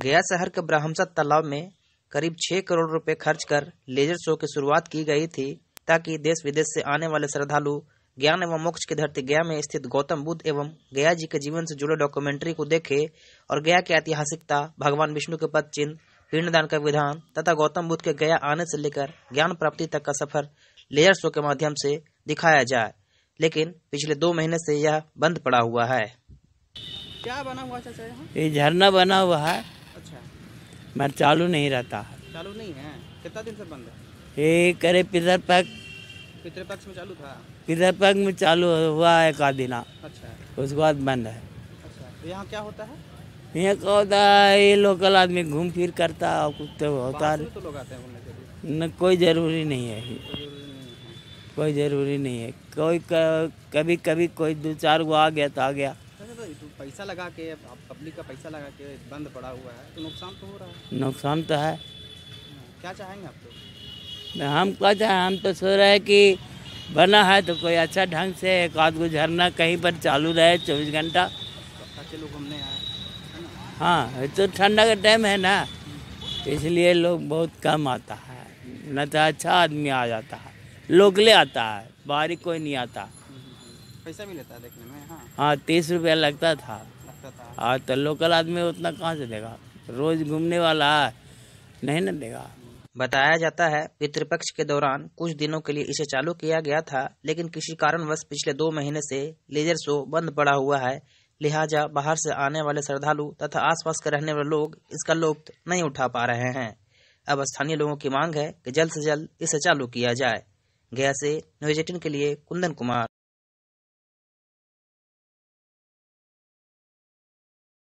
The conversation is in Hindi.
गया शहर के ब्रह्मसा तालाब में करीब छह करोड़ रुपए खर्च कर लेजर शो की शुरुआत की गई थी ताकि देश विदेश से आने वाले श्रद्धालु ज्ञान एवं मोक्ष की धरती गया में स्थित गौतम बुद्ध एवं गया जी के जीवन से जुड़े डॉक्यूमेंट्री को देखे और गया की ऐतिहासिकता भगवान विष्णु के पद चिन्ह पिंडदान का विधान तथा गौतम बुद्ध के गया आने से लेकर ज्ञान प्राप्ति तक का सफर लेजर शो के माध्यम से दिखाया जाए लेकिन पिछले दो महीने से यह बंद पड़ा हुआ है क्या बना हुआ ये झरना बना हुआ है मेरा चालू नहीं रहता चालू नहीं है कितना दिन से बंद है ये करे पितर पैक पितर पक्ष में चालू था पितर पक्ष में चालू हुआ है का दिन अच्छा उसके बाद बंद है अच्छा तो यहाँ क्या होता है यहाँ क्या होता है ये लोकल आदमी घूम फिर करता और कुछ तो होता है तो आते हैं न कोई ज़रूरी नहीं है कोई ज़रूरी नहीं है कोई कभी कभी कोई दो चार गो आ गया तो आ गया पैसा लगा के अब पब्लिक का पैसा लगा के बंद पड़ा हुआ है तो नुकसान तो हो रहा है नुकसान तो है क्या चाहेंगे आप लोग हम क्या चाहें हम तो सो रहे हैं कि बना है तो कोई अच्छा ढंग से एक आध गो झरना कहीं पर चालू रहे चौबीस घंटा लोग हमने आए हाँ तो ठंडा का टाइम है ना इसलिए लोग बहुत कम आता है न तो अच्छा आदमी आ जाता है लोकले आता है बाहरी कोई नहीं आता पैसा भी लेता देखने में हाँ हाँ तीस रुपया लगता था लगता था हाँ तो लोकल आदमी उतना कहाँ से देगा रोज घूमने वाला नहीं ना देगा बताया जाता है पितृपक्ष के दौरान कुछ दिनों के लिए इसे चालू किया गया था लेकिन किसी कारणवश पिछले दो महीने से लेजर शो बंद पड़ा हुआ है लिहाजा बाहर से आने वाले श्रद्धालु तथा आसपास के रहने वाले लोग इसका लुप्त नहीं उठा पा रहे हैं अब स्थानीय लोगों की मांग है कि जल्द से जल्द इसे चालू किया जाए गया से न्यूज के लिए कुंदन कुमार